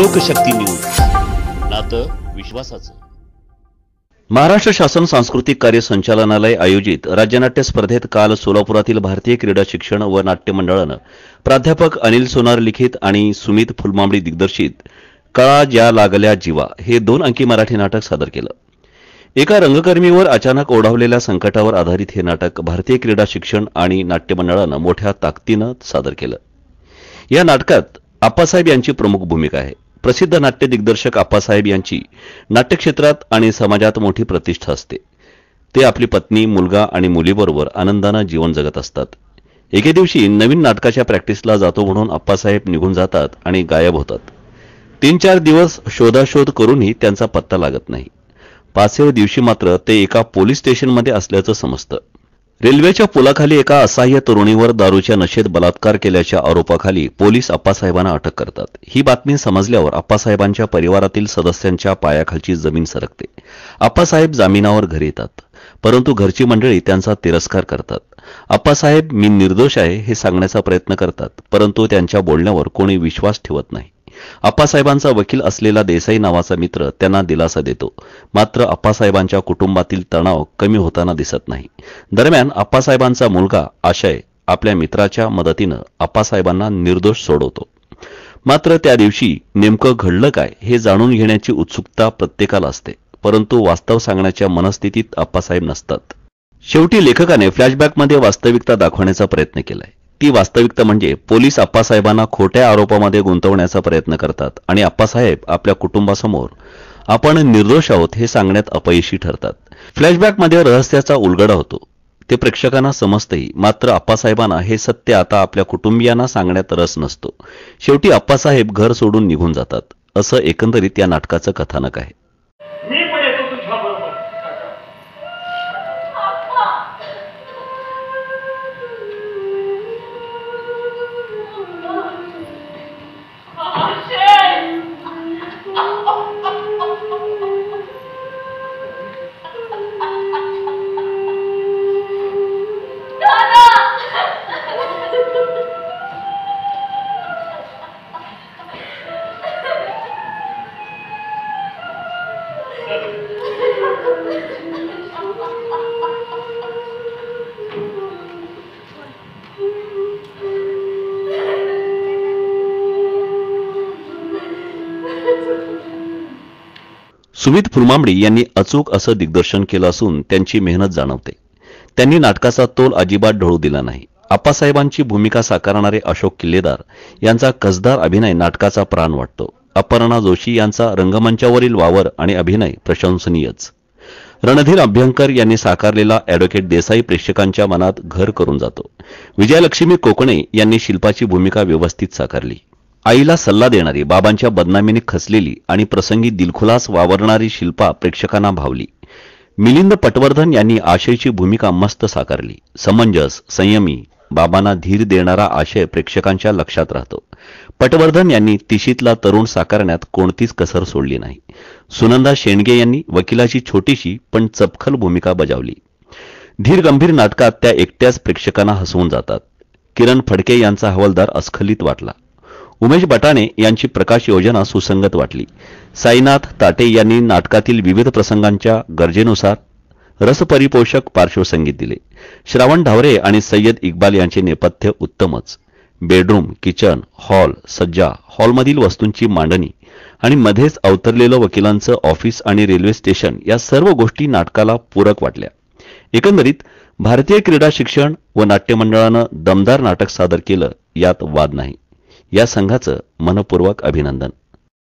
लोकशक्ती news नात विश्वासाच महाराष्ट्र शासन सांस्कृतिक कार्य संचालनालय आयोजित राज्यनाट्य स्पर्धेत काल सोलापुरातील भारतीय क्रीडा शिक्षण व नाट्य मंडळानं प्राध्यापक अनिल सोनार लिखित आणि सुमित फुलमांबळी दिग्दर्शित कळा ज्या लागल्या जीवा हे दोन अंकी मराठी नाटक सादर केलं एका रंगकर्मीवर अचानक ओढावलेल्या संकटावर आधारित हे नाटक भारतीय क्रीडा शिक्षण आणि नाट्य मंडळानं मोठ्या ताकदीनं सादर केलं या नाटकात आप्पासाहेब यांची प्रमुख भूमिका आहे प्रसिद्ध नाट्य दिग्दर्शक आप्पासाहेब यांची नाट्यक्षेत्रात आणि समाजात मोठी प्रतिष्ठा असते ते आपली पत्नी मुलगा आणि मुलीबरोबर आनंदानं जीवन जगत असतात एके दिवशी नवीन नाटकाच्या प्रॅक्टिसला जातो म्हणून आप्पासाहेब निघून जातात आणि गायब होतात तीन चार दिवस शोधाशोध करूनही त्यांचा पत्ता लागत नाही पाचव्या दिवशी मात्र ते एका पोलीस स्टेशनमध्ये असल्याचं समजतं रेल्वेच्या पुलाखाली एका असह्य तरुणीवर दारूच्या नशेत बलात्कार केल्याच्या आरोपाखाली पोलीस अप्पासाहेबांना अटक करतात ही बातमी समजल्यावर अप्पासाहेबांच्या परिवारातील सदस्यांच्या पायाखालची जमीन सरकते अप्पासाहेब जामिनावर घरी येतात परंतु घरची मंडळी त्यांचा तिरस्कार करतात अप्पासाहेब मी निर्दोष आहे हे सांगण्याचा प्रयत्न करतात परंतु त्यांच्या बोलण्यावर कोणी विश्वास ठेवत नाही आप्पासाहेबांचा वकील असलेला देसाई नावाचा मित्र त्यांना दिलासा देतो मात्र अप्पासाहेबांच्या कुटुंबातील तणाव कमी होताना दिसत नाही दरम्यान अप्पासाहेबांचा मुलगा आशय आपल्या मित्राच्या मदतीनं अप्पासाहेबांना निर्दोष सोडवतो मात्र त्या दिवशी नेमकं घडलं काय हे जाणून घेण्याची उत्सुकता प्रत्येकाला असते परंतु वास्तव सांगण्याच्या मनस्थितीत अप्पासाहेब नसतात शेवटी लेखकाने फ्लॅशबॅकमध्ये वास्तविकता दाखवण्याचा प्रयत्न केलाय ती वास्तविकता म्हणजे पोलीस आप्पासाहेबांना खोट्या आरोपामध्ये गुंतवण्याचा प्रयत्न करतात आणि आप्पासाहेब आपल्या कुटुंबासमोर आपण निर्दोष आहोत हे सांगण्यात अपयशी ठरतात फ्लॅशबॅकमध्ये रहस्याचा उलगडा होतो ते प्रेक्षकांना समजतंही मात्र आप्पासाहेबांना हे सत्य आता आपल्या कुटुंबियांना सांगण्यात रस नसतो शेवटी आप्पासाहेब घर सोडून निघून जातात असं एकंदरीत या नाटकाचं कथानक आहे सुमित फुलमांबडी यांनी अचूक असं दिग्दर्शन केलं असून त्यांची मेहनत जाणवते त्यांनी नाटकाचा तोल अजिबात ढळू दिला नाही आप्पासाहेबांची भूमिका साकारणारे अशोक किल्लेदार यांचा कसदार अभिनय नाटकाचा प्राण वाटतो अपर्णा जोशी यांचा रंगमंचावरील वावर आणि अभिनय प्रशंसनीयच रणधीर अभ्यंकर यांनी साकारलेला ॲडव्होकेट देसाई प्रेक्षकांच्या मनात घर करून जातो विजयालक्ष्मी कोकणे यांनी शिल्पाची भूमिका व्यवस्थित साकारली आईला सल्ला देणारी बाबांच्या बदनामीने खसलेली आणि प्रसंगी दिलखुलास वावरणारी शिल्पा प्रेक्षकांना भावली मिलिंद पटवर्धन यांनी आशयची भूमिका मस्त साकारली समंजस संयमी बाबांना धीर देणारा आशय प्रेक्षकांच्या लक्षात राहतो पटवर्धन यांनी तिशीतला तरुण साकारण्यात कोणतीच कसर सोडली नाही सुनंदा शेंडगे यांनी वकिलाची छोटीशी पण चपखल भूमिका बजावली धीर गंभीर नाटकात त्या एकट्याच प्रेक्षकांना हसवून जातात किरण फडके यांचा हवालदार अस्खलित वाटला उमेश बटाणे यांची प्रकाश योजना सुसंगत वाटली साईनाथ ताटे यांनी नाटकातील विविध प्रसंगांच्या गरजेनुसार रसपरिपोषक पार्श्वसंगीत दिले श्रावण ढावरे आणि सय्यद इक्बाल यांचे नेपथ्य उत्तमच बेडरूम किचन हॉल सज्जा हॉलमधील वस्तूंची मांडणी आणि मध्येच अवतरलेलं वकिलांचं ऑफिस आणि रेल्वे स्टेशन या सर्व गोष्टी नाटकाला पूरक वाटल्या एकंदरीत भारतीय क्रीडा शिक्षण व नाट्यमंडळानं दमदार नाटक सादर केलं यात वाद नाही या संघाचं मनपूर्वक अभिनंदन